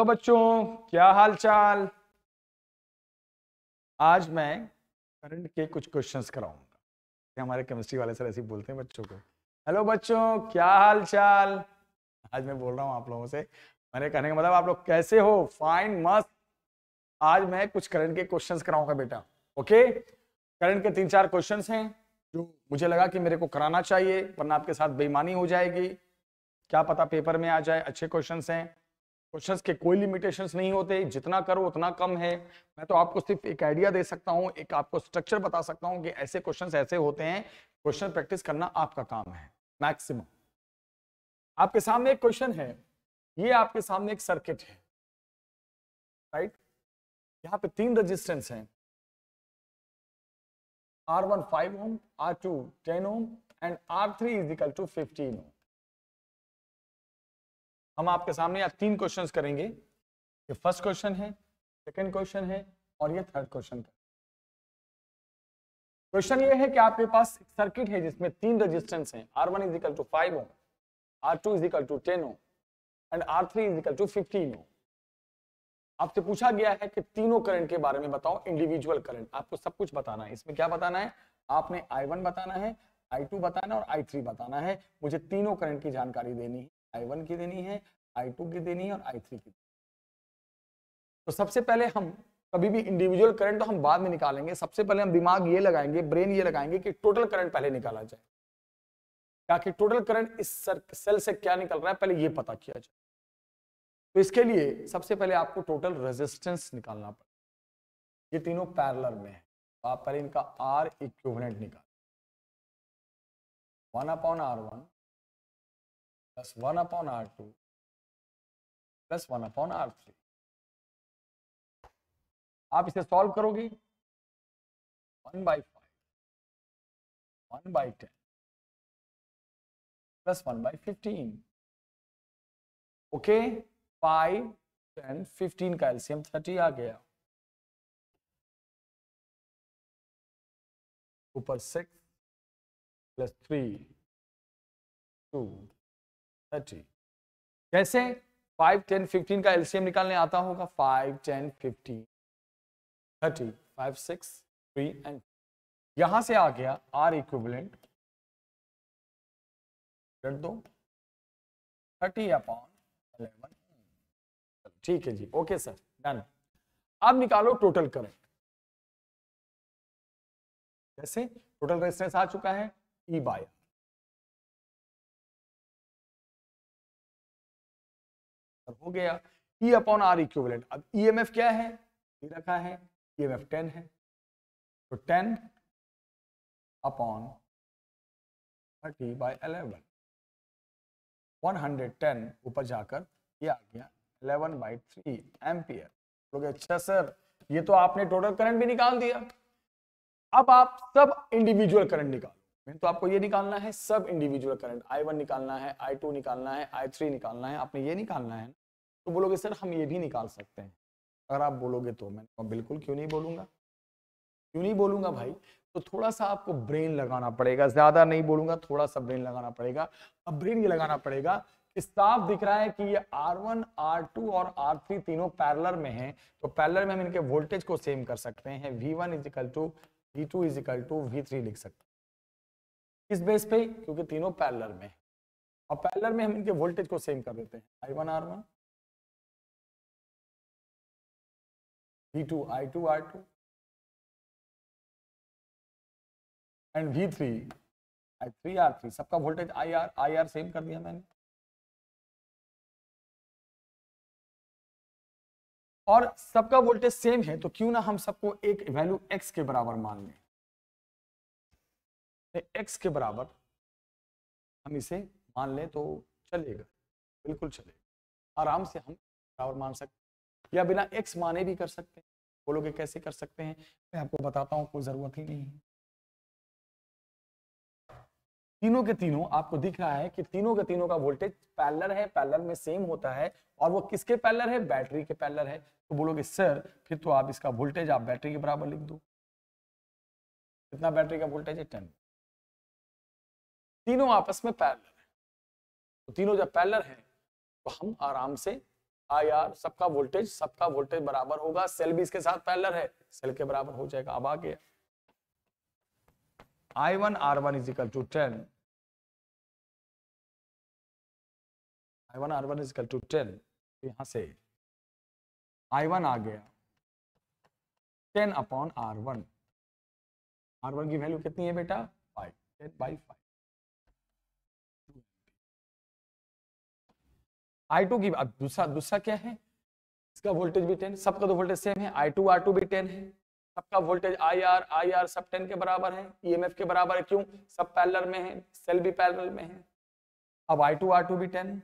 Hello बच्चों क्या हाल चाल आज मैं करंट के कुछ क्वेश्चंस कराऊंगा हमारे केमिस्ट्री वाले सर ऐसे बोलते हैं बच्चों को हेलो बच्चों क्या हाल चाल आज मैं बोल रहा हूँ आप लोगों से मेरे कहने का मतलब आप लोग कैसे हो फाइन मस्त आज मैं कुछ करंट के क्वेश्चंस कराऊंगा बेटा ओके करंट के तीन चार क्वेश्चन हैं जो मुझे लगा कि मेरे को कराना चाहिए वरना आपके साथ बेईमानी हो जाएगी क्या पता पेपर में आ जाए अच्छे क्वेश्चन हैं क्वेश्चंस के कोई लिमिटेशंस नहीं होते जितना करो उतना कम है मैं तो आपको सिर्फ एक आइडिया दे सकता हूँ एक आपको स्ट्रक्चर बता सकता हूँ कि ऐसे क्वेश्चंस ऐसे होते हैं क्वेश्चन प्रैक्टिस करना आपका काम है मैक्सिमम आपके सामने एक क्वेश्चन है ये आपके सामने एक सर्किट है राइट यहाँ पे तीन resistance one five ohm ohm, two ten ohm and R three equal to fifteen ohm हम आपके सामने आज तीन क्वेश्चन करेंगे ये फर्स्ट क्वेश्चन है सेकेंड क्वेश्चन है और ये थर्ड क्वेश्चन का क्वेश्चन ये है कि आपके पास एक सर्किट है जिसमें तीन रेजिस्टेंस हैं R one equal to five ohm R two equal to ten ohm and R three equal to fifteen ohm आपसे पूछा गया है कि तीनों करंट के बारे में बताओ इंडिविजुअल करंट आपको सब कुछ बताना है इसमें क्या बताना है आपने आई वन बताना है आई टू बताना और आई थ्री बताना है मुझे तीनों करंट की जानकारी देनी है आई वन की देनी है आई टू की देनी है और आई थ्री की तो सबसे पहले हम कभी भी इंडिविजुअल करंट तो हम बाद में निकालेंगे सबसे पहले हम दिमाग ये लगाएंगे ब्रेन ये लगाएंगे कि टोटल करंट पहले निकाला जाए ताकि टोटल करंट इस सेल से क्या निकल रहा है पहले ये पता किया जाए तो इसके लिए सबसे पहले आपको टोटल रेजिस्टेंस निकालना पड़ेगा ये तीनों पैरलर में है तो आप पहले इनका आर इक्विवेलेंट निकाल one upon R one plus one upon R two plus one upon R three आप इसे सॉल्व करोगी one by five one by ten plus one by fifteen okay five ten fifteen का LCM thirty आ गया ऊपर six plus three two thirty कैसे five ten fifteen का LCM निकालने आता होगा five ten fifteen thirty five six three and यहां से आ गया आर इक्विवेलेंट दो थर्टी अपॉन अलेवन ठीक है जी ओके सर डन अब निकालो टोटल करंट कैसे टोटल रेजिस्टेंस आ चुका है ई e बाय आंसर हो गया E अपॉन आर इक्विवेलेंट अब ई एम एफ क्या है ये e रखा है ई एम एफ टेन है तो ten upon 30 by hundred ten ऊपर जाकर ये आ गया 11 बाई थ्री एम्पियर लोग अच्छा सर ये तो आपने टोटल करंट भी निकाल दिया अब आप सब इंडिविजुअल करंट निकाल तो आपको ये निकालना है सब इंडिविजुअल करंट आई वन निकालना है आई टू निकालना है आई थ्री निकालना है आपने ये निकालना है तो बोलोगे सर हम ये भी निकाल सकते हैं अगर आप बोलोगे तो मैं तो बिल्कुल क्यों नहीं बोलूंगा क्यों नहीं बोलूंगा भाई तो थोड़ा सा आपको ब्रेन लगाना पड़ेगा ज़्यादा नहीं बोलूंगा थोड़ा सा ब्रेन लगाना पड़ेगा अब ब्रेन ये लगाना पड़ेगा साफ दिख रहा है कि ये R1, R2 और R3 तीनों पैरलर में हैं तो पैरलर में हम इनके वोल्टेज को सेम कर सकते हैं V1 one is equal to V two is equal to V three लिख सकते हैं इस बेस पे क्योंकि तीनों पैरलर में और पैरलर में हम इनके वोल्टेज को सेम कर देते हैं I one R one V2, I2, R2 and V3, I3, R3 सबका वोल्टेज IR, IR सेम कर दिया मैंने और सबका वोल्टेज सेम है तो क्यों ना हम सबको एक वैल्यू x के बराबर मान लें तो x के बराबर हम इसे मान लें तो चलेगा बिल्कुल चलेगा आराम से हम बराबर मान सकते या बिना एक्स माने भी कर सकते हैं बोलोगे कैसे कर सकते हैं मैं आपको बताता हूँ कोई ज़रूरत ही नहीं है तीनों के तीनों आपको दिख रहा है कि तीनों के तीनों का वोल्टेज पैलर है पैलर में सेम होता है और वो किसके पैलर है बैटरी के पैलर है तो बोलोगे सर फिर तो आप इसका वोल्टेज आप बैटरी के बराबर लिख दो कितना बैटरी का वोल्टेज है टेन तीनों आपस में पैलर है तो तीनों जब पैलर है तो हम आराम से आईआर सबका वोल्टेज सबका वोल्टेज बराबर होगा सेल भी इसके साथ पैरलर है सेल के बराबर हो जाएगा अब आगे I one R one equal to ten I one R one equal to ten यहां से आई वन आ गया ten upon R one R one की वैल्यू कितनी है बेटा five ten by five I two की दूसरा दूसरा क्या है इसका वोल्टेज भी टेन सबका तो वोल्टेज सेम है आई टू आर टू भी टेन है सबका voltage I R I R सब टेन के बराबर है ई एम एफ के बराबर है क्यों सब पैलर में है सेल भी पैलर में है अब आई टू आर टू भी टेन है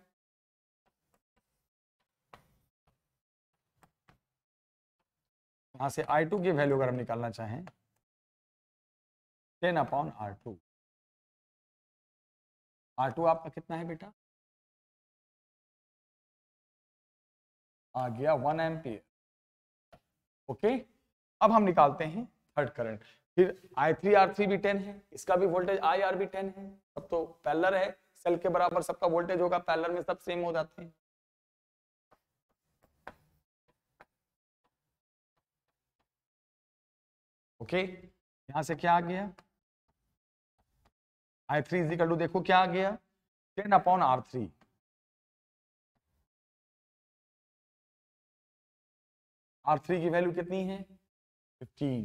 यहां से आई टू की वैल्यू अगर हम निकालना चाहें ten upon R two R two आपका कितना है बेटा आ गया वन एम्पियर ओके अब हम निकालते हैं थर्ड करंट फिर आई थ्री आर थ्री भी टेन है इसका भी वोल्टेज आई आर भी टेन है सब तो पैलर है सेल के बराबर सबका वोल्टेज होगा पैलर में सब सेम हो जाते हैं ओके okay? यहां से क्या आ गया आई थ्री इजिकल टू देखो क्या आ गया ten upon R three R three की वैल्यू कितनी है fifteen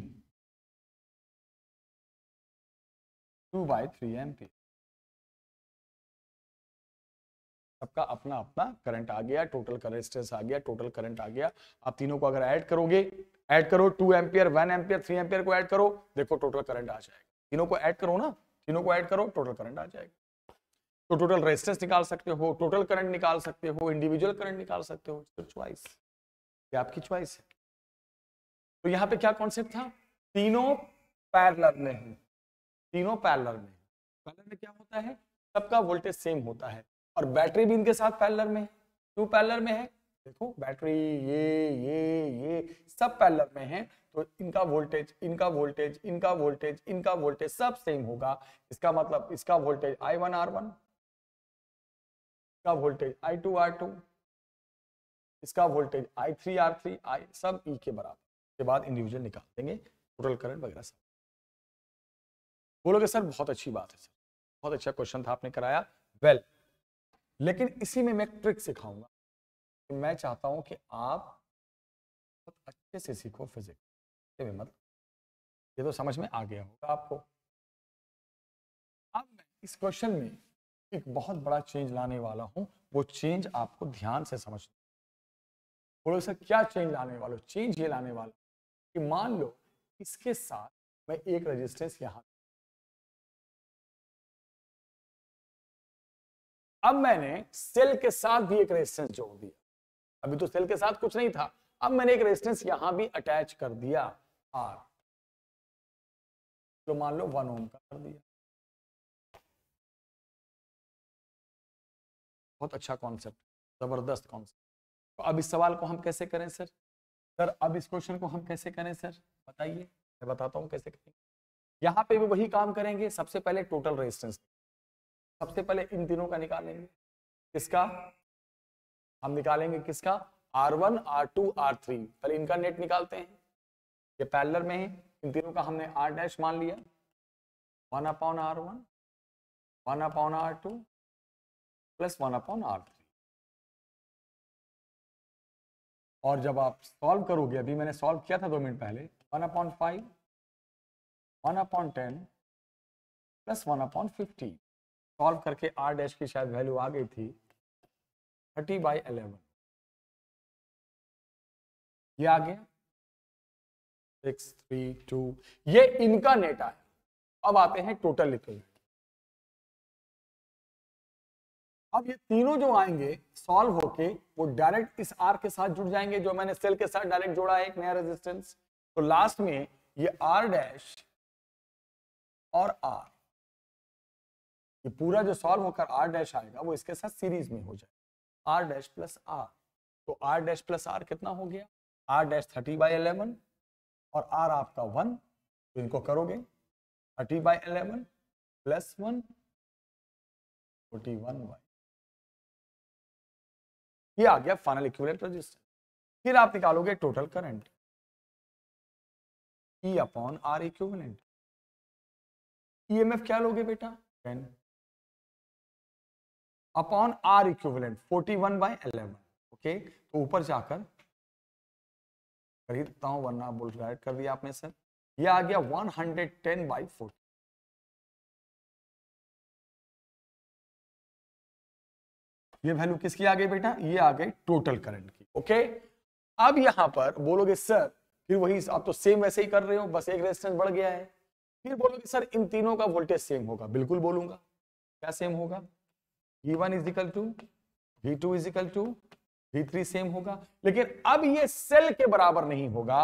two by three amp सबका अपना अपना करंट आ गया टोटल करेस्टेंस आ गया टोटल करंट आ गया आप तीनों को अगर ऐड करोगे ऐड करो two ampere one ampere three ampere को ऐड करो देखो टोटल करंट आ जाएगा तीनों को ऐड करो ना तीनों को ऐड करो टोटल करंट आ जाएगा तो टोटल रेजिस्टेंस निकाल सकते हो टोटल करंट निकाल सकते हो इंडिविजुअल करंट निकाल सकते हो चॉइस ये आपकी चॉइस है तो यहाँ पे क्या कॉन्सेप्ट था तीनों पैरलर में है तीनों पैरलर में पैरलर में क्या होता है सबका वोल्टेज सेम होता है और बैटरी भी इनके साथ पैरलर में है क्यों पैरलर में है देखो बैटरी ये ये ये सब पैरलर में है तो इनका वोल्टेज इनका वोल्टेज इनका वोल्टेज इनका वोल्टेज सब सेम होगा इसका मतलब इसका voltage I one R one इसका voltage I two R two इसका voltage I three R three I सब ई e के बराबर उसके बाद इंडिविजुअल निकाल देंगे टोटल करंट वगैरह सब बोलोगे सर बहुत अच्छी बात है सर बहुत अच्छा क्वेश्चन था आपने कराया वेल well, लेकिन इसी में मैं ट्रिक सिखाऊंगा मैं चाहता हूं कि आप बहुत अच्छे से सीखो फिजिक्स मतलब ये तो समझ में आ गया होगा आपको अब मैं इस क्वेश्चन में एक बहुत बड़ा चेंज लाने वाला हूं वो चेंज आपको ध्यान से समझना बोलो सर क्या चेंज लाने वाले चेंज ये लाने वाला कि मान लो इसके साथ मैं एक रेजिस्टेंस यहां अब मैंने सेल के साथ भी एक रेजिस्टेंस जोड़ दिया अभी तो सेल के साथ कुछ नहीं था अब मैंने एक रेजिस्टेंस यहां भी अटैच कर दिया आर जो तो मान लो वन ओम का कर दिया बहुत अच्छा कॉन्सेप्ट जबरदस्त कॉन्सेप्ट तो अब इस सवाल को हम कैसे करें सर सर अब इस क्वेश्चन को हम कैसे करें सर बताइए मैं बताता हूँ कैसे करेंगे यहाँ पे भी वही काम करेंगे सबसे पहले टोटल रेजिस्टेंस सबसे पहले इन तीनों का निकालेंगे किसका हम निकालेंगे किसका R1, R2, R3 पहले इनका नेट निकालते हैं ये पैलर में है इन तीनों का हमने R डैश मान लिया one upon R one one upon R two plus one upon R three और जब आप सॉल्व करोगे अभी मैंने सॉल्व किया था दो मिनट पहले one upon five one upon ten plus one upon fifty solve करके आर डैश की शायद वैल्यू आ गई थी थर्टी बाई अलेवन ये आ गया सिक्स थ्री टू ये इनका नेटा है अब आते हैं टोटल इक्विपमेंट अब ये तीनों जो आएंगे सॉल्व होके वो डायरेक्ट इस आर के साथ जुड़ जाएंगे जो मैंने सेल के साथ डायरेक्ट जोड़ा है एक नया रेजिस्टेंस तो लास्ट में ये आर डैश और आर ये पूरा जो सॉल्व होकर आर डैश आएगा वो इसके साथ सीरीज में हो जाएगा आर डैश प्लस आर तो आर डैश प्लस आर कितना हो गया R dash thirty by eleven और आर आपका वन तो इनको करोगे thirty by eleven plus one forty one by ये आ गया फाइनल इक्विवेलेंट रेजिस्टेंस फिर आप निकालोगे total current E upon R equivalent EMF क्या लोगे बेटा ten upon R equivalent forty one by eleven okay तो ऊपर जाकर खरीदता हूं वरना बुलराइट कर दिया आपने सर ये आ गया one hundred ten by forty ये वैल्यू किसकी आ गई बेटा ये आ गई टोटल करंट की ओके अब यहां पर बोलोगे सर फिर वही आप तो सेम वैसे ही कर रहे हो बस एक रेजिस्टेंस बढ़ गया है फिर बोलोगे सर इन तीनों का वोल्टेज सेम होगा बिल्कुल बोलूंगा क्या सेम होगा V one equal to V two equal to V three same होगा लेकिन अब ये सेल के बराबर नहीं होगा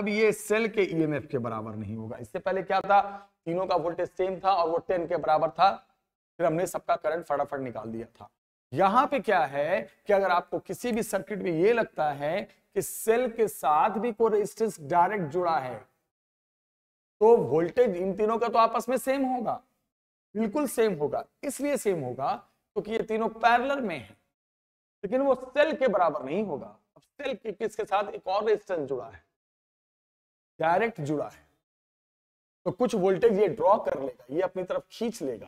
अब ये सेल के ईएमएफ e के बराबर नहीं होगा इससे पहले क्या था तीनों का वोल्टेज सेम था और वो टेन के बराबर था फिर हमने सबका करंट फटाफट निकाल दिया था यहां पे क्या है कि अगर आपको किसी भी सर्किट में ये लगता है कि सेल के साथ भी कोई रेजिस्टेंस डायरेक्ट जुड़ा है तो वोल्टेज इन तीनों का तो आपस में सेम होगा बिल्कुल सेम होगा इसलिए सेम होगा क्योंकि तो ये तीनों पैरेलल में है लेकिन वो सेल के बराबर नहीं होगा अब सेल के किसके साथ एक और रेजिस्टेंस जुड़ा है डायरेक्ट जुड़ा है तो कुछ वोल्टेज ये ड्रॉ कर लेगा ये अपनी तरफ खींच लेगा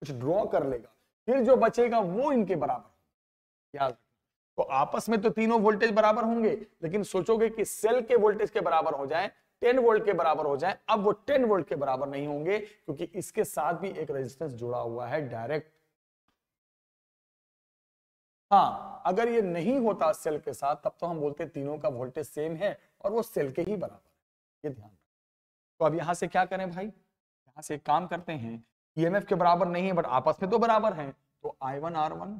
कुछ ड्रॉ कर लेगा फिर जो बचेगा वो इनके बराबर याद तो आपस में तो तीनों वोल्टेज बराबर होंगे लेकिन सोचोगे कि सेल के वोल्टेज के बराबर हो जाए 10 वोल्ट के बराबर हो जाए अब वो 10 वोल्ट के बराबर नहीं होंगे क्योंकि इसके साथ भी एक रेजिस्टेंस जुड़ा हुआ है डायरेक्ट हाँ अगर ये नहीं होता सेल के साथ तब तो हम बोलते तीनों का वोल्टेज सेम है और वो सेल के ही बराबर है ये ध्यान तो अब यहां से क्या करें भाई यहां से काम करते हैं ईएमएफ e के बराबर नहीं है बट आपस में तो बराबर हैं तो I one R one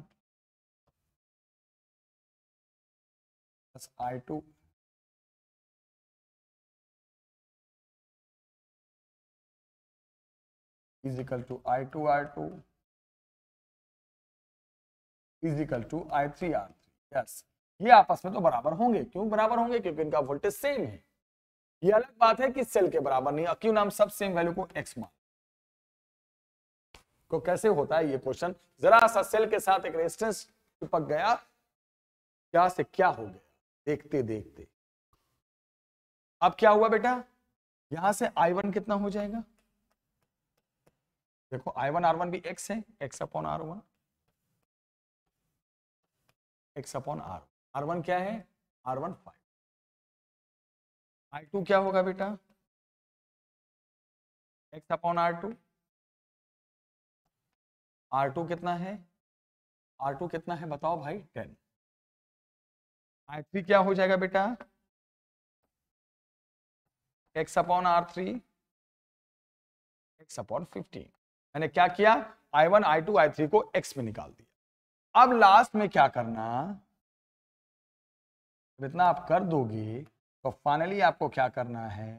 plus I to I two R two equal to I three R three yes ये आपस में तो बराबर होंगे क्यों बराबर होंगे क्योंकि इनका वोल्टेज सेम है ये अलग बात है कि सेल के बराबर नहीं क्यों नाम सब सेम वैल्यू को एक्स मान को कैसे होता है ये क्वेश्चन जरा सा सेल के साथ एक रेजिस्टेंस चिपक गया क्या से क्या हो गया देखते देखते अब क्या हुआ बेटा यहां से आई वन कितना हो जाएगा देखो आई वन आर वन भी एक्स है X upon R one X upon R R one क्या है R one five I two क्या होगा बेटा X upon R two R two कितना है आर टू कितना है बताओ भाई टेन आर थ्री क्या हो जाएगा बेटा X upon R three X upon fifteen मैंने क्या किया I one I to I three को एक्स में निकाल दिया अब लास्ट में क्या करना जितना इतना आप कर दोगे तो फाइनली आपको क्या करना है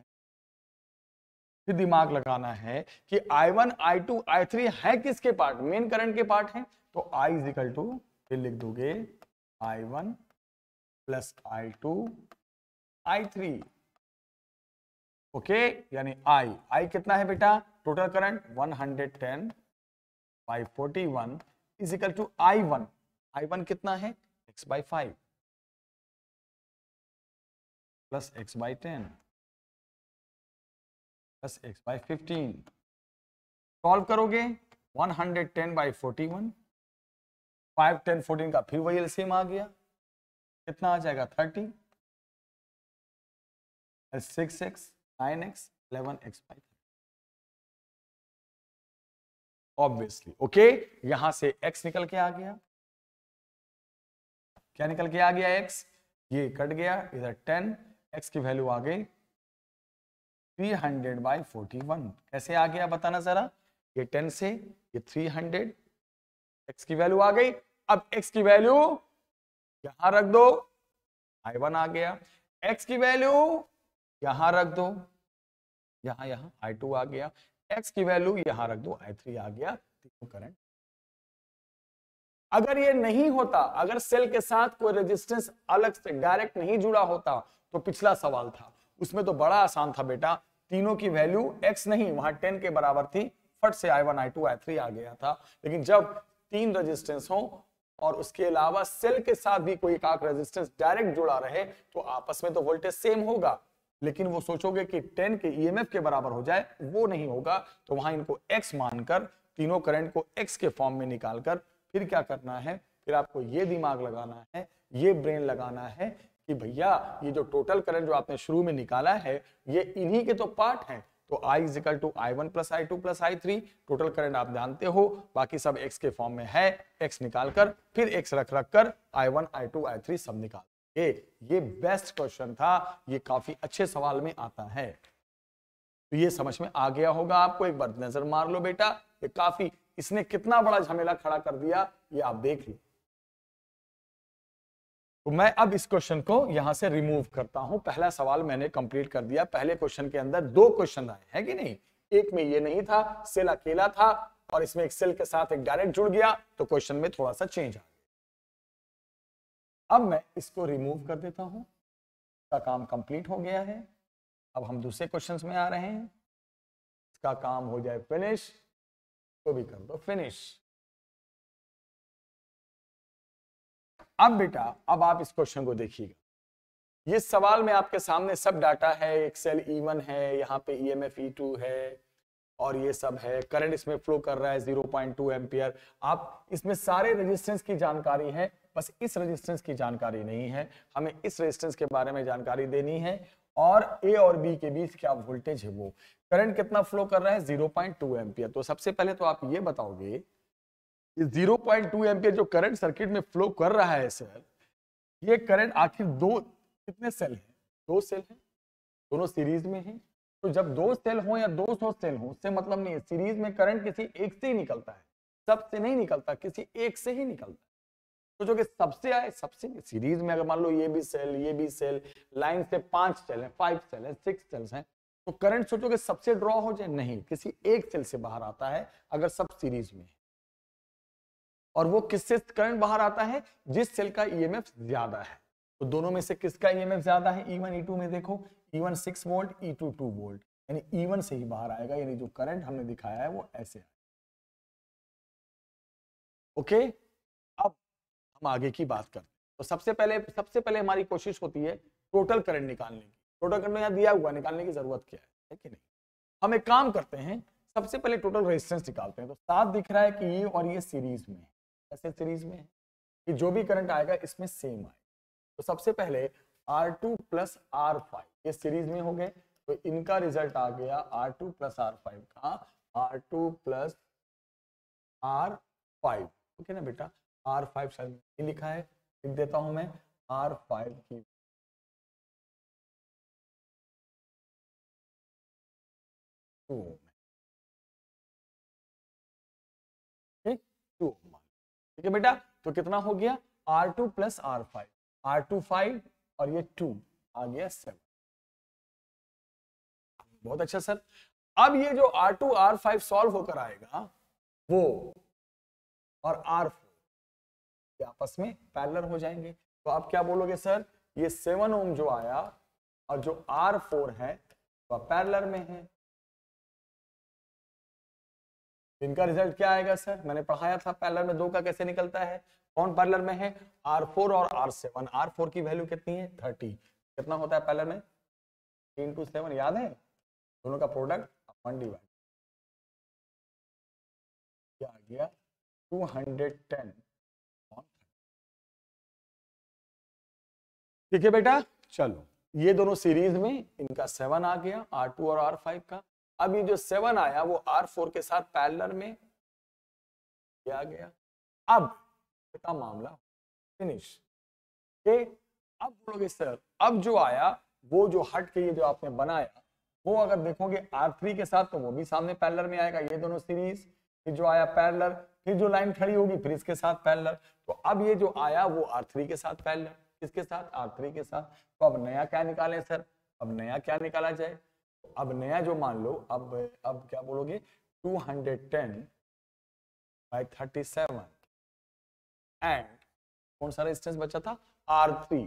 फिर दिमाग लगाना है कि आई वन आई टू आई थ्री है किसके पार्ट मेन करंट के पार्ट है तो आई इज इक्वल टू फिर लिख दोगे I one plus I to I three okay यानी आई आई कितना है बेटा total current 110 hundred ten by forty one is equal to I one I one कितना है X by five plus X by ten plus X by fifteen solve करोगे 110 hundred ten by forty one five ten fourteen का फिर वही LCM आ गया कितना आ जाएगा 30 six X nine X eleven X by obviously okay यहां से x निकल के आ गया क्या निकल के आ गया x ये कट गया इधर 10 x की वैल्यू आ गई three hundred by forty one कैसे आ गया बताना जरा ये टेन से ये थ्री हंड्रेड एक्स की वैल्यू आ गई अब एक्स की वैल्यू यहां रख दो आई वन आ गया एक्स की वैल्यू यहां रख दो यहां यहां आई टू आ गया एक्स की वैल्यू यहां रख दो आई थ्री आ गया तीनों करंट अगर ये नहीं होता अगर सेल के साथ कोई रेजिस्टेंस अलग से डायरेक्ट नहीं जुड़ा होता तो पिछला सवाल था उसमें तो बड़ा आसान था बेटा तीनों की वैल्यू एक्स नहीं वहां टेन के बराबर थी फट से I I one two I three आ गया था लेकिन जब तीन रजिस्टेंस हो और उसके अलावा सेल के साथ भी कोई एक रेजिस्टेंस डायरेक्ट जुड़ा रहे तो आपस में तो वोल्टेज सेम होगा लेकिन वो सोचोगे कि 10 के ईएमएफ e के बराबर हो जाए वो नहीं होगा तो वहां इनको x मानकर तीनों करंट को x के फॉर्म में निकालकर फिर क्या करना है फिर आपको ये दिमाग लगाना है ये ब्रेन लगाना है कि भैया ये जो टोटल करंट जो आपने शुरू में निकाला है ये इन्हीं के तो पार्ट हैं तो I is equal to I one plus I two plus I three total current आप जानते हो बाकी सब x के फॉर्म में है x निकाल कर फिर x रख रख कर I one I to I three सब निकाल ये ये बेस्ट क्वेश्चन था ये काफी अच्छे सवाल में आता है तो ये समझ में आ गया होगा आपको एक बार नजर मार लो बेटा ये काफी इसने कितना बड़ा झमेला खड़ा कर दिया ये आप देख लो तो मैं अब इस क्वेश्चन को यहां से रिमूव करता हूं पहला सवाल मैंने कंप्लीट कर दिया पहले क्वेश्चन के अंदर दो क्वेश्चन आए हैं कि नहीं एक में ये नहीं था सेल अकेला था और इसमें एक सेल के साथ एक डायरेक्ट जुड़ गया तो क्वेश्चन में थोड़ा सा चेंज आ गया अब मैं इसको रिमूव कर देता हूं इसका काम कंप्लीट हो गया है अब हम दूसरे क्वेश्चन में आ रहे हैं इसका काम हो जाए फिनिश तो भी कर दो फिनिश अब बेटा अब आप इस क्वेश्चन को देखिएगा ये सवाल में आपके सामने सब डाटा है एक्सेल ई वन है यहाँ पे E M F E two है और ये सब है करंट इसमें फ्लो कर रहा है जीरो पॉइंट टू एम्पियर आप इसमें सारे रेजिस्टेंस की जानकारी है बस इस रेजिस्टेंस की जानकारी नहीं है हमें इस रेजिस्टेंस के बारे में जानकारी देनी है और ए और बी के बीच क्या वोल्टेज है वो करंट कितना फ्लो कर रहा है जीरो पॉइंट टू तो सबसे पहले तो आप ये बताओगे ये 0.2 पॉइंट जो करंट सर्किट में फ्लो कर रहा है सर ये करंट आखिर दो कितने सेल हैं दो सेल हैं दोनों सीरीज में हैं तो जब दो सेल हो या दो सौ सेल हो उससे मतलब नहीं है सीरीज में करंट किसी एक से ही निकलता है सबसे नहीं निकलता किसी एक से ही निकलता है तो जो कि सबसे आए सबसे सीरीज में अगर मान लो ये भी सेल ये भी सेल लाइन से पांच सेल है फाइव सेल है सिक्स सेल्स हैं तो करंट सोचो कि सबसे ड्रॉ हो जाए नहीं किसी एक सेल से बाहर आता है अगर सब सीरीज में और वो किससे करंट बाहर आता है जिस सेल का ईएमएफ e ज्यादा है तो दोनों में से किसका ईएमएफ e ज्यादा है ई e टू में देखो E one six volt E two two volt यानी ई वन से ही बाहर आएगा यानी जो करंट हमने दिखाया है वो ऐसे आएगा ओके अब हम आगे की बात करते हैं तो सबसे पहले सबसे पहले हमारी कोशिश होती है टोटल करंट निकालने की टोटल तो करंट यहाँ दिया हुआ निकालने की जरूरत क्या है है कि नहीं हम एक काम करते हैं सबसे पहले टोटल रेजिस्टेंस निकालते हैं तो साथ दिख रहा है कि ये और ये सीरीज में ऐसे सीरीज में है कि जो भी करंट आएगा इसमें सेम आएगा तो सबसे पहले R two plus R five ये सीरीज में हो गए तो इनका रिजल्ट आ गया R two plus R five का R two plus R five okay ना बेटा आर फाइव शायद लिखा है लिख देता हूं मैं आर फाइव की टू ठीक है बेटा तो कितना हो गया R two plus R five R two five और ये टू आ गया सेवन बहुत अच्छा सर अब ये जो R two R five solve होकर आएगा वो और आर फोर आपस में पैरलर हो जाएंगे तो आप क्या बोलोगे सर ये सेवन ओम जो आया और जो आर फोर है वह तो पैरलर में है इनका रिजल्ट क्या आएगा सर मैंने पढ़ाया था पैलर में दो का कैसे निकलता है कौन पैलर में है आर फोर और आर सेवन आर फोर की वैल्यू कितनी है थर्टी कितना होता है पैलर में तीन टू सेवन याद है दोनों का प्रोडक्ट वन डिवाइड आ गया टू हंड्रेड टेन ठीक है बेटा चलो ये दोनों सीरीज में इनका सेवन आ गया आर टू और आर फाइव का अब ये जो सेवन आया वो आर फोर के साथ पैरलर में आ गया अब का मामला फिनिश ये अब बोलोगे सर अब जो आया वो जो हट के ये जो आपने बनाया वो अगर देखोगे आर थ्री के साथ तो वो भी सामने पैरलर में आएगा ये दोनों सीरीज फिर जो आया पैरलर फिर जो लाइन खड़ी होगी फिर इसके साथ पैरलर तो अब ये जो आया वो आर थ्री के साथ पैरलर इसके साथ आर थ्री के साथ तो अब नया क्या निकाले सर अब नया क्या निकाला जाए अब नया जो मान लो अब अब क्या बोलोगे 210 थर्टी सेवन एंड कौन सा रेजिस्टेंस बचा था R3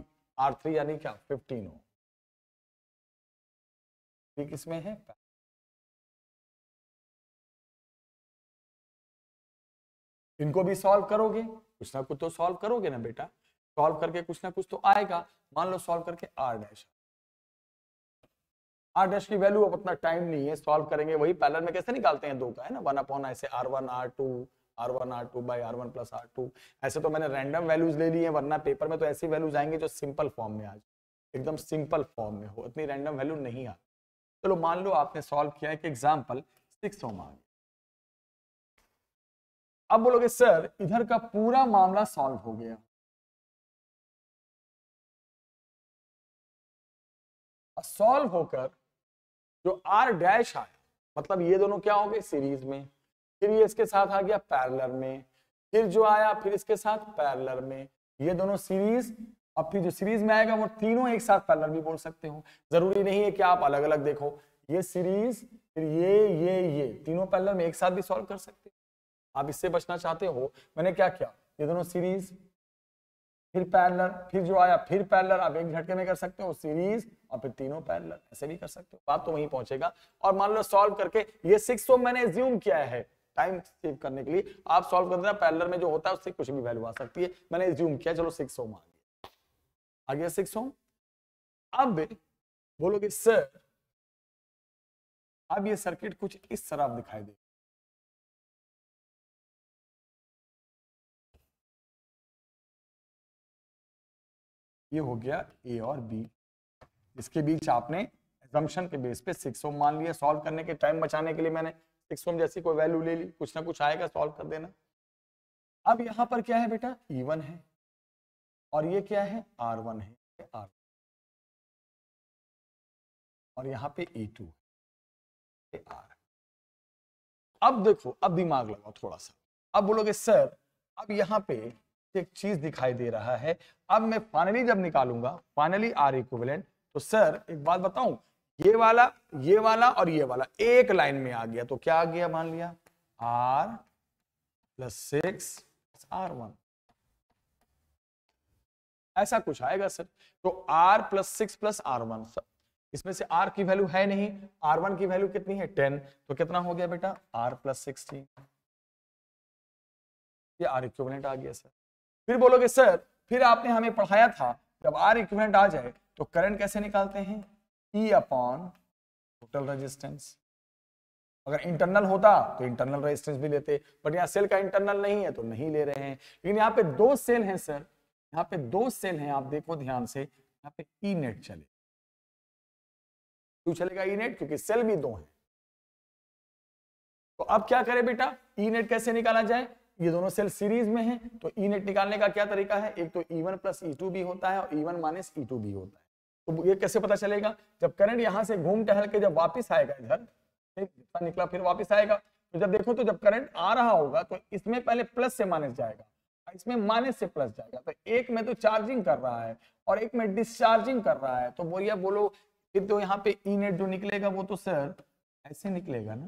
R3 यानी क्या 15 ओम ठीक इसमें है इनको भी सॉल्व करोगे कुछ ना कुछ तो सॉल्व करोगे ना बेटा सॉल्व करके कुछ ना कुछ तो आएगा मान लो सॉल्व करके आर डैश आर डैश की वैल्यू अब उतना टाइम नहीं है सॉल्व करेंगे वही पैलर में कैसे निकालते हैं दो का है ना वन अपॉन ऐसे R one R two R one R two by R one plus R two ऐसे तो मैंने रैंडम वैल्यूज ले ली है वरना पेपर में तो ऐसी वैल्यूज आएंगे जो सिंपल फॉर्म में आ जाए एकदम सिंपल फॉर्म में हो इतनी रैंडम वैल्यू नहीं आती चलो मान लो आपने सॉल्व किया है कि एग्जाम्पल सिक्स होम आ गया अब बोलोगे सर इधर का पूरा मामला सॉल्व हो गया सॉल्व होकर जो आर डैश आए मतलब ये दोनों क्या हो गए सीरीज में फिर ये इसके साथ आ गया पैरलर में फिर जो आया फिर इसके साथ पैरलर में ये दोनों सीरीज अब फिर जो सीरीज में आएगा वो तीनों एक साथ पैरलर भी बोल सकते हो जरूरी नहीं है कि आप अलग अलग देखो ये सीरीज फिर ये ये ये तीनों पैरलर में एक साथ भी सॉल्व कर सकते हो आप इससे बचना चाहते हो मैंने क्या किया ये दोनों सीरीज फिर पैरलर फिर जो आया फिर पैरलर आप एक झटके में कर सकते हो सीरीज और फिर तीनों पैरलर ऐसे भी कर सकते हो बात तो वहीं पहुंचेगा और मान लो सॉल्व करके ये सिक्स तो मैंने ज्यूम किया है टाइम सेव करने के लिए आप सॉल्व कर देना पैरलर में जो होता है उससे कुछ भी वैल्यू आ सकती है मैंने ज्यूम किया चलो सिक्स होम आ गया आ गया सिक्स होम अब बोलोगे सर अब ये सर्किट कुछ इस तरह दिखाई दे ये हो गया ए और बी इसके बीच आपने एजम्पन के बेस पे सिक्स ओम मान लिया सॉल्व करने के टाइम बचाने के लिए मैंने सिक्स ओम जैसी कोई वैल्यू ले ली कुछ ना कुछ आएगा सॉल्व कर देना अब यहाँ पर क्या है बेटा ई e है और ये क्या है आर वन है आर और यहाँ पे ए टू है आर अब देखो अब दिमाग लगाओ थोड़ा सा अब बोलोगे सर अब यहाँ पे एक चीज दिखाई दे रहा है अब मैं फाइनली जब निकालूंगा फाइनली आर इक्विवेलेंट तो सर एक बात बताऊं ये वाला ये वाला और ये वाला एक लाइन में आ गया तो क्या आ गया मान लिया R plus six R one ऐसा कुछ आएगा सर तो R plus six plus R one sir इसमें से आर की वैल्यू है नहीं आर वन की वैल्यू कितनी है टेन तो कितना हो गया बेटा आर प्लस सिक्सटीन ये आर इक्विवेलेंट आ गया सर फिर बोलोगे सर फिर आपने हमें पढ़ाया था जब आर इक्विवेलेंट आ जाए तो करंट कैसे निकालते हैं ई अपॉन टोटल रेजिस्टेंस अगर इंटरनल होता तो इंटरनल रेजिस्टेंस भी लेते बट यहाँ सेल का इंटरनल नहीं है तो नहीं ले रहे हैं लेकिन यहाँ पे दो सेल हैं सर यहाँ पे दो सेल हैं आप देखो ध्यान से यहाँ पे ई नेट चले क्यों चलेगा ई नेट क्योंकि सेल भी दो हैं तो अब क्या करें बेटा ई नेट कैसे निकाला जाए ये दोनों सेल सीरीज में है तो ई e नेट निकालने का क्या तरीका है एक तो E one plus E two भी होता है और E one minus E two भी होता है तो ये कैसे पता चलेगा जब करंट यहाँ से घूम टहल के जब वापस आएगा इधर निकला फिर वापस आएगा तो जब देखो तो जब करंट आ रहा होगा तो इसमें पहले प्लस से माइनस जाएगा इसमें माइनस से प्लस जाएगा तो एक में तो चार्जिंग कर रहा है और एक में डिस्चार्जिंग कर रहा है तो बोलिए बोलो फिर तो यहाँ पे ई e नेट जो निकलेगा वो तो सर ऐसे निकलेगा ना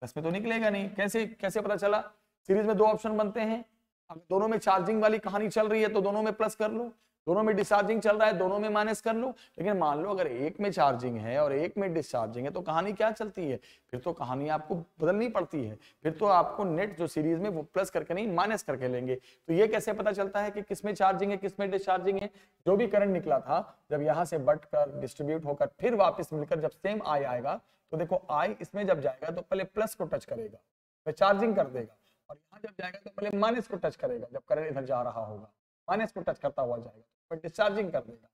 प्लस में तो निकलेगा नहीं कैसे कैसे पता चला सीरीज में दो ऑप्शन बनते हैं अगर दोनों में चार्जिंग वाली कहानी चल रही है तो दोनों में प्लस कर लो दोनों में डिस्चार्जिंग चल रहा है दोनों में माइनस कर लो लेकिन मान लो अगर एक में चार्जिंग है और एक में डिस्चार्जिंग है तो कहानी क्या चलती है फिर तो कहानी आपको बदलनी पड़ती है फिर तो आपको नेट जो सीरीज में वो प्लस करके नहीं माइनस करके लेंगे तो ये कैसे पता चलता है कि किसमें चार्जिंग है किसमें डिस्चार्जिंग है जो भी करंट निकला था जब यहाँ से बट कर डिस्ट्रीब्यूट होकर फिर वापस मिलकर जब सेम आई आएगा तो देखो आई इसमें जब जाएगा तो पहले प्लस को टच करेगा चार्जिंग कर देगा और यहाँ जब जाएगा तो पहले माइनस को टच करेगा जब करंट इधर जा रहा होगा माइनस को टच करता हुआ जाएगा पर तो डिस्चार्जिंग कर देगा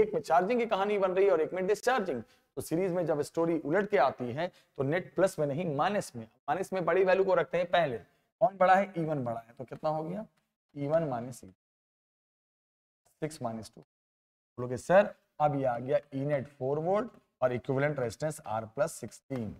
एक में चार्जिंग की कहानी बन रही है और एक में डिस्चार्जिंग तो सीरीज में जब स्टोरी उलट के आती है तो नेट प्लस में नहीं माइनस में माइनस में बड़ी वैल्यू को रखते हैं पहले कौन बड़ा है इवन e बड़ा है तो कितना हो गया E one minus E one six minus two बोलोगे सर अब ये आ गया ई नेट फोर वोल्ट और equivalent resistance R plus sixteen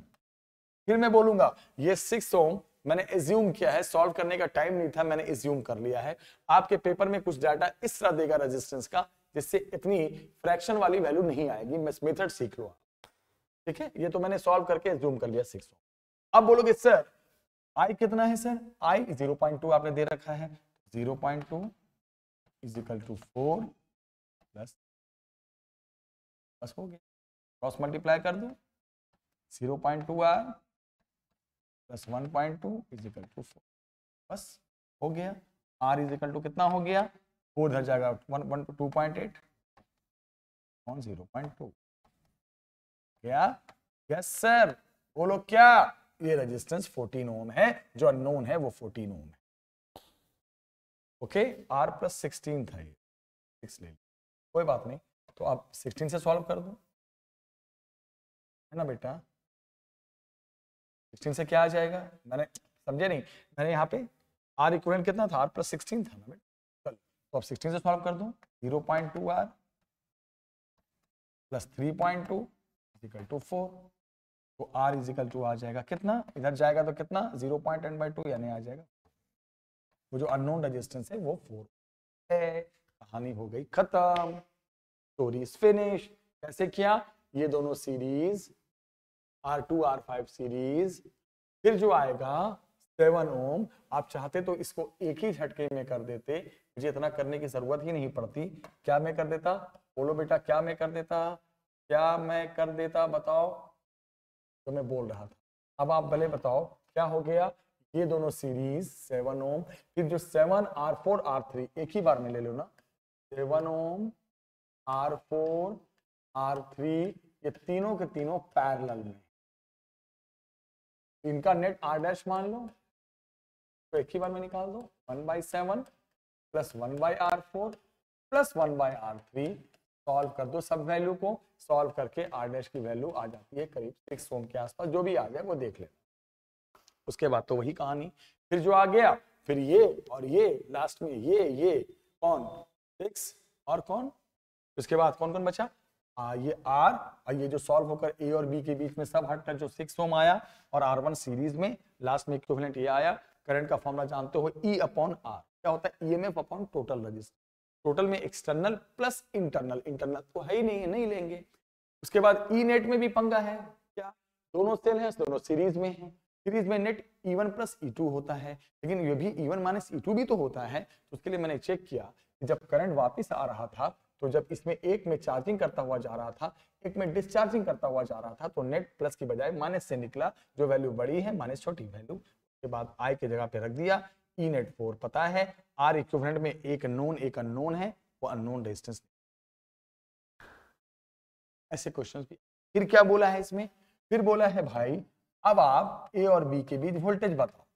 फिर मैं बोलूंगा ये सिक्स ओम मैंने एज्यूम किया है सॉल्व करने का टाइम नहीं था मैंने एज्यूम कर लिया है आपके पेपर में कुछ डाटा इस तरह देगा रेजिस्टेंस का जिससे इतनी फ्रैक्शन वाली वैल्यू नहीं आएगी मैं मेथड सीख लो ठीक है ये तो मैंने सॉल्व करके एज्यूम कर लिया सिक्स अब बोलोगे सर आई कितना है sir I zero point two आपने दे रखा है zero point two is equal to four plus बस हो गया क्रॉस मल्टीप्लाई कर दो zero point two R plus one point two equal to four बस हो गया आर इजिकल टू कितना हो गया फोर धर जाएगा one one two point eight one zero point two क्या यस सर बोलो क्या ये रेजिस्टेंस फोर्टीन ओम है जो अननोन है वो फोर्टीन ओम है ओके आर प्लस सिक्सटीन था ये सिक्स ले कोई बात नहीं तो आप सिक्सटीन से सॉल्व कर दो है ना बेटा सिक्सटीन से क्या आ जाएगा मैंने समझे नहीं मैंने यहाँ पे आर इक्वेंट कितना था आर प्लस सिक्सटीन था मैंने चलो तो अब सिक्सटीन से सॉल्व कर दूँ zero point two R plus three point two equal to four तो आर इजिकल टू आ जाएगा कितना इधर जाएगा तो कितना zero point N by two यानी आ जाएगा वो जो अननोन रेजिस्टेंस है वो फोर है कहानी हो गई खत्म स्टोरी फिनिश कैसे किया ये दोनों series R two R five series फिर जो आएगा सेवन ओम आप चाहते तो इसको एक ही झटके में कर देते मुझे इतना करने की जरूरत ही नहीं पड़ती क्या मैं कर देता बोलो बेटा क्या मैं कर देता क्या मैं कर देता बताओ तो मैं बोल रहा था अब आप भले बताओ क्या हो गया ये दोनों सीरीज सेवन ओम फिर जो seven R four R three एक ही बार में ले लो ना seven ohm R four R three ये तीनों के तीनों पैरल में इनका नेट आर डैश मान लो तो एक ही बार में निकाल दो one by seven plus one by R four plus one by R three solve कर दो सब वैल्यू को सॉल्व करके आर डैश की वैल्यू आ जाती है करीब सिक्स ओम के आसपास जो भी आ गया वो देख ले उसके बाद तो वही कहानी फिर जो आ गया फिर ये और ये लास्ट में ये ये कौन सिक्स और कौन उसके बाद कौन कौन बचा आ, ये आर और ये जो सॉल्व होकर ए और बी के बीच में सब हटकर जो सिक्स होम आया और आर वन सीरीज में लास्ट में इक्विवेलेंट ये आया करंट का फॉर्मुला जानते हो ई अपॉन आर क्या होता है E M F upon total resistor total में एक्सटर्नल प्लस इंटरनल इंटरनल तो है ही नहीं है नहीं लेंगे उसके बाद ई e नेट में भी पंगा है क्या दोनों सेल है दोनों सीरीज में है सीरीज में net E one plus E two होता है लेकिन ये भी E one minus E two भी तो होता है तो उसके लिए मैंने चेक किया जब करंट वापस आ रहा था तो जब इसमें एक में चार्जिंग करता हुआ जा रहा था एक में डिस्चार्जिंग करता हुआ जा रहा था तो नेट प्लस की बजाय माइनस से निकला जो वैल्यू बड़ी है माइनस छोटी वैल्यू उसके बाद आई के जगह पे रख दिया ई नेट फोर पता है आर इक्विवेलेंट में एक नोन एक अननोन है वो अननोन रेजिस्टेंस ऐसे क्वेश्चन भी फिर क्या बोला है इसमें फिर बोला है भाई अब आप ए और बी के बीच वोल्टेज बताओ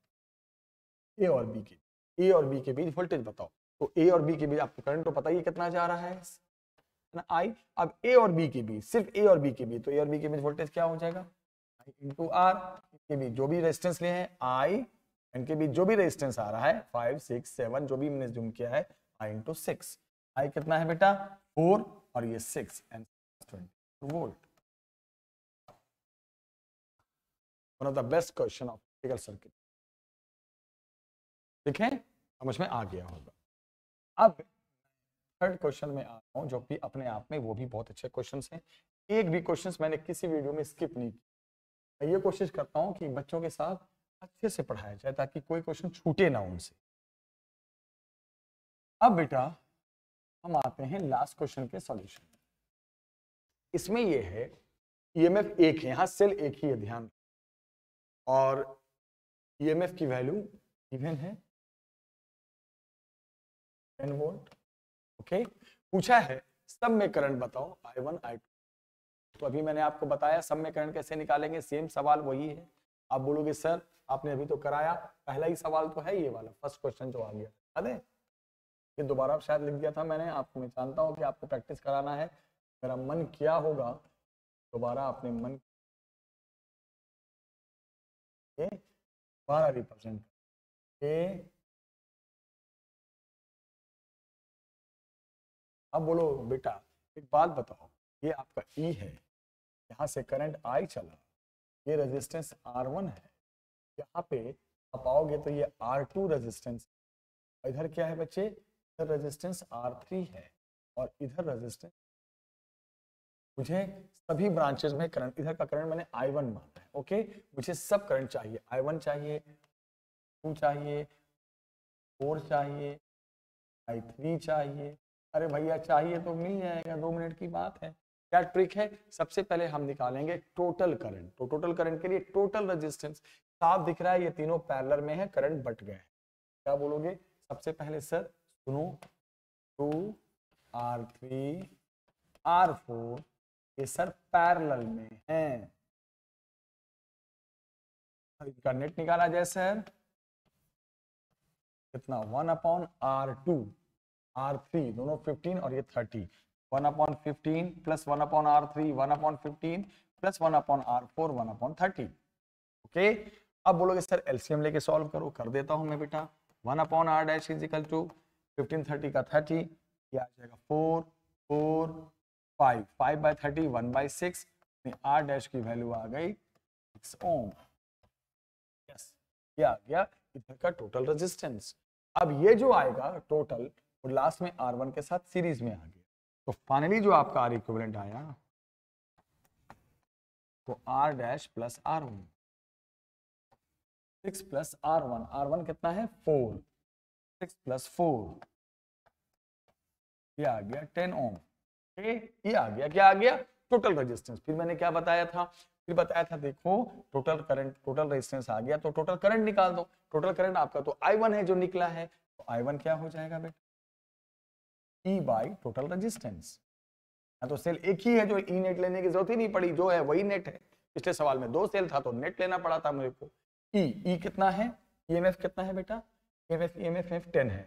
ए और बी के ए और बी के बीच वोल्टेज बताओ तो ए और बी के बीच आपको करंट तो पता ही कितना जा रहा है ना आई अब ए और बी के बीच सिर्फ ए और बी के बीच तो ए और बी के बीच वोल्टेज क्या हो जाएगा आई इंटू आर के बीच जो भी रेजिस्टेंस ले हैं आई इनके बीच जो भी रेजिस्टेंस आ रहा है फाइव सिक्स सेवन जो भी मैंने जूम किया है आई इंटू सिक्स आई कितना है बेटा फोर और ये six and twenty volt one of the best question of circuit ठीक है समझ में आ गया होगा अब थर्ड क्वेश्चन में आ रहा हूँ जो कि अपने आप में वो भी बहुत अच्छे क्वेश्चन हैं एक भी क्वेश्चन मैंने किसी वीडियो में स्किप नहीं किया मैं ये कोशिश करता हूँ कि बच्चों के साथ अच्छे से पढ़ाया जाए ताकि कोई क्वेश्चन छूटे ना उनसे अब बेटा हम आते हैं लास्ट क्वेश्चन के सॉल्यूशन इसमें यह है ईएमएफ e एक है यहाँ सेल एक ही है ध्यान और ईएमएफ e की वैल्यू इवन है 10 वोल्ट ओके पूछा है सब में करंट बताओ आई वन आई टू तो अभी मैंने आपको बताया सब में करंट कैसे निकालेंगे सेम सवाल वही है आप बोलोगे सर आपने अभी तो कराया पहला ही सवाल तो है ये वाला फर्स्ट क्वेश्चन जो आ गया अरे ये दोबारा शायद लिख दिया था मैंने आपको मैं जानता हूँ कि आपको प्रैक्टिस कराना है मेरा मन क्या होगा दोबारा आपने मन दोबारा रिप्रेजेंट ए अब बोलो बेटा एक बात बताओ ये आपका ई e है यहाँ से करंट आई चला ये रेजिस्टेंस आर वन है यहाँ पे आप आओगे तो ये आर टू रेजिस्टेंस इधर क्या है बच्चे इधर रेजिस्टेंस आर थ्री है और इधर रेजिस्टेंस मुझे सभी ब्रांचेस में करंट इधर का करंट मैंने आई वन माना है ओके मुझे सब करंट चाहिए आई वन चाहिए टू चाहिए फोर चाहिए आई थ्री चाहिए अरे भैया चाहिए तो मिल जाएगा दो मिनट की बात है क्या ट्रिक है सबसे पहले हम निकालेंगे टोटल करंट तो टोटल करंट के लिए टोटल रेजिस्टेंस साफ दिख रहा है ये तीनों पैरलर में है करंट बट गए क्या बोलोगे सबसे पहले सर सुनो two R three R four ये सर पैरलर में है नेट निकाला जाए सर कितना one upon R two R three दोनों फिफ्टीन और ये thirty one upon fifteen plus one upon R three one upon fifteen plus one upon R four one upon thirty okay अब बोलोगे सर एलसीएम लेके solve करो कर देता हूं मैं बेटा one upon R dash equal to fifteen thirty का थर्टी ये आ जाएगा four four five five by thirty one by six R dash की वैल्यू आ गई सिक्स ओम यस ये आ गया इधर का टोटल रेजिस्टेंस अब ये जो आएगा टोटल और लास्ट में आर वन के साथ सीरीज में आ गया तो फाइनली जो आपका आर इक्विवेलेंट आया तो R dash plus R one six plus R one R one कितना है फोर सिक्स प्लस फोर ये आ गया टेन ओम ये आ गया क्या आ गया टोटल रेजिस्टेंस फिर मैंने क्या बताया था फिर बताया था देखो टोटल करंट टोटल रेजिस्टेंस आ गया तो टोटल करंट निकाल दो टोटल करंट आपका तो आई वन है जो निकला है तो आई वन क्या हो जाएगा बेटा ई बाई टोटल रजिस्टेंस तो सेल एक ही है जो ई e नेट लेने की जरूरत ही नहीं पड़ी जो है वही नेट है पिछले सवाल में दो सेल था तो नेट लेना पड़ा था मेरे को ई e, ई e कितना है ई एम कितना है बेटा M F M F ten है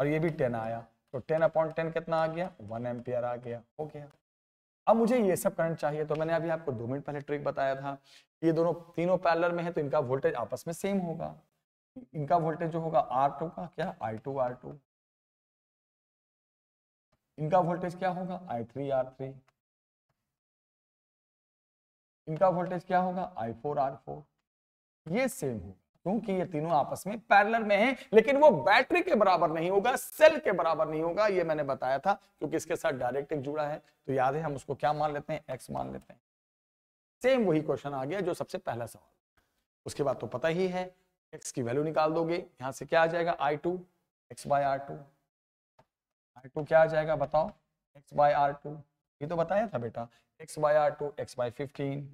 और ये भी टेन आया तो टेन अपॉन टेन कितना आ गया वन एम्पियर आ गया हो गया अब मुझे ये सब करंट चाहिए तो मैंने अभी आपको दो मिनट पहले ट्रिक बताया था ये दोनों तीनों पैलर में है तो इनका वोल्टेज आपस में सेम होगा इनका वोल्टेज जो होगा आर टू का क्या आई टू आर टू इनका वोल्टेज क्या होगा आई थ्री आर थ्री इनका वोल्टेज क्या होगा आई फोर आर फोर ये सेम होगा क्योंकि ये तीनों आपस में पैरेलल में हैं लेकिन वो बैटरी के बराबर नहीं होगा सेल के बराबर नहीं होगा ये मैंने बताया था क्योंकि इसके साथ डायरेक्ट एक जुड़ा है तो याद है हम उसको क्या मान लेते हैं एक्स मान लेते हैं सेम वही क्वेश्चन आ गया जो सबसे पहला सवाल उसके बाद तो पता ही है एक्स की वैल्यू निकाल दोगे यहां से क्या आ जाएगा I two X by R two R two क्या आ जाएगा बताओ एक्स बाई आर टू ये तो बताया था बेटा X by R two X by fifteen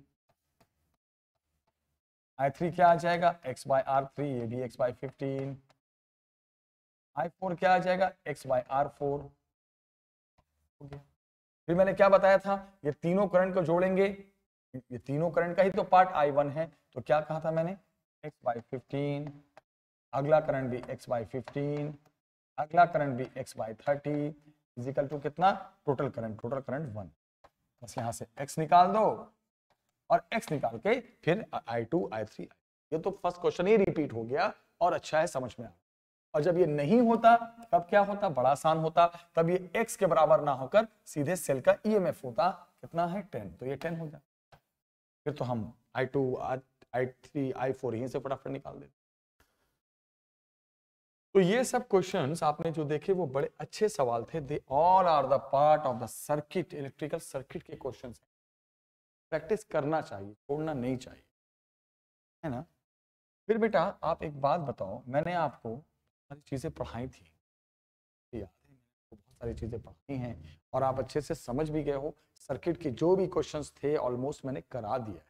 I three क्या आ जाएगा एक्स बाई आर थ्री ये भी X by fifteen I four क्या आ जाएगा एक्स बाई आर फोर हो गया फिर मैंने क्या बताया था ये तीनों करंट को जोड़ेंगे ये तीनों करंट का ही तो पार्ट आई वन है तो क्या कहा था मैंने एक्स बाई फिफ्टीन अगला करंट भी एक्स बाई फिफ्टीन अगला करंट भी X by thirty equal to कितना total current total current one बस यहाँ से एक्स निकाल दो और एक्स निकाल के फिर आई टू आई थ्री ये तो फर्स्ट क्वेश्चन ही रिपीट हो गया और अच्छा है समझ में आ और जब ये नहीं होता तब क्या होता बड़ा आसान होता तब ये एक्स के बराबर ना होकर सीधे सेल का ईएमएफ e होता कितना है टेन तो ये टेन हो जाता फिर तो हम I to I three I four यहीं से फटाफट निकाल देते तो ये सब क्वेश्चंस आपने जो देखे वो बड़े अच्छे सवाल थे they all are the part of the circuit electrical circuit के क्वेश्चन प्रैक्टिस करना चाहिए छोड़ना नहीं चाहिए है ना फिर बेटा आप एक बात बताओ मैंने आपको सारी चीज़ें पढ़ाई थी याद है बहुत सारी चीज़ें पढ़ाई हैं और आप अच्छे से समझ भी गए हो सर्किट के जो भी क्वेश्चन थे ऑलमोस्ट मैंने करा दिया है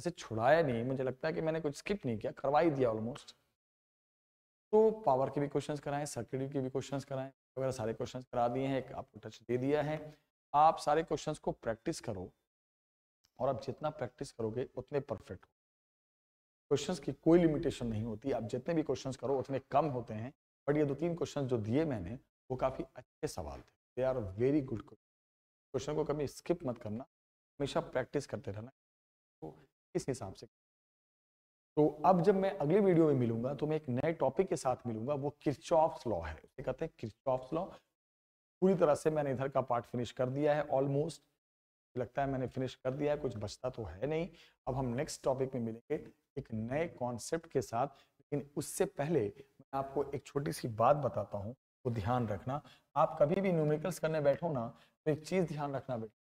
ऐसे छुड़ाया नहीं मुझे लगता है कि मैंने कुछ स्किप नहीं किया करवा ही दिया ऑलमोस्ट तो पावर के भी क्वेश्चंस कराएं सर्किट के भी क्वेश्चंस कराएं वगैरह सारे क्वेश्चंस करा दिए हैं एक आपको टच दे दिया है आप सारे क्वेश्चंस को प्रैक्टिस करो और आप जितना प्रैक्टिस करोगे उतने परफेक्ट हो क्वेश्चंस की कोई लिमिटेशन नहीं होती आप जितने भी क्वेश्चन करो उतने कम होते हैं बट ये दो तीन क्वेश्चन जो दिए मैंने वो काफ़ी अच्छे सवाल थे they are very good question को कभी स्किप मत करना हमेशा प्रैक्टिस करते रहना तो इस हिसाब से तो अब जब मैं अगले वीडियो में मिलूंगा तो मैं एक नए टॉपिक के साथ मिलूंगा वो किरचॉफ्स लॉ है उसे कहते हैं किरचॉफ्स लॉ पूरी तरह से मैंने इधर का पार्ट फिनिश कर दिया है ऑलमोस्ट लगता है मैंने फिनिश कर दिया है कुछ बचता तो है नहीं अब हम नेक्स्ट टॉपिक में मिलेंगे एक नए कॉन्सेप्ट के साथ लेकिन उससे पहले मैं आपको एक छोटी सी बात बताता हूँ वो तो ध्यान रखना आप कभी भी न्यूमेरिकल्स करने बैठो ना तो एक चीज़ ध्यान रखना बेटा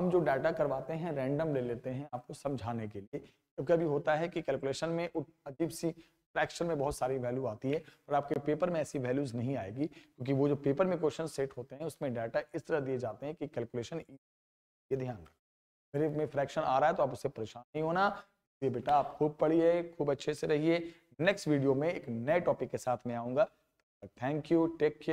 हम जो डाटा करवाते हैं रैंडम ले लेते हैं आपको समझाने के लिए कभी कभी होता है कि कैलकुलेशन में अजीब सी फ्रैक्शन में बहुत सारी वैल्यू आती है और आपके पेपर में ऐसी वैल्यूज नहीं आएगी क्योंकि वो जो पेपर में क्वेश्चन सेट होते हैं उसमें डाटा इस तरह दिए जाते हैं कि कैलकुलेशन e- ये ध्यान मेरे में फ्रैक्शन आ रहा है तो आप उससे परेशान नहीं होना ये बेटा आप खूब पढ़िए खूब अच्छे से रहिए नेक्स्ट वीडियो में एक नए टॉपिक के साथ में आऊँगा थैंक यू टेक केयर